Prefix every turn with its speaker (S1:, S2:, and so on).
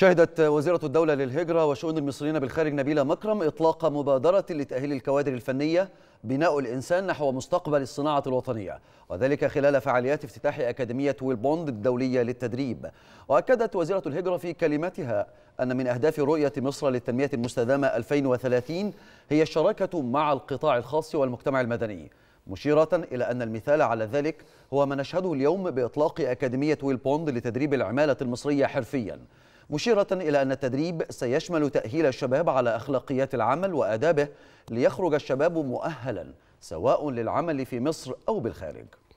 S1: شهدت وزيرة الدولة للهجرة وشؤون المصريين بالخارج نبيلة مكرم إطلاق مبادرة لتأهيل الكوادر الفنية بناء الإنسان نحو مستقبل الصناعة الوطنية وذلك خلال فعاليات افتتاح أكاديمية ويلبوند الدولية للتدريب وأكدت وزيرة الهجرة في كلمتها أن من أهداف رؤية مصر للتنمية المستدامة 2030 هي الشراكة مع القطاع الخاص والمجتمع المدني مشيرة إلى أن المثال على ذلك هو ما نشهده اليوم بإطلاق أكاديمية ويلبوند لتدريب العمالة المصرية حرفياً مشيرة إلى أن التدريب سيشمل تأهيل الشباب على أخلاقيات العمل وآدابه ليخرج الشباب مؤهلا سواء للعمل في مصر أو بالخارج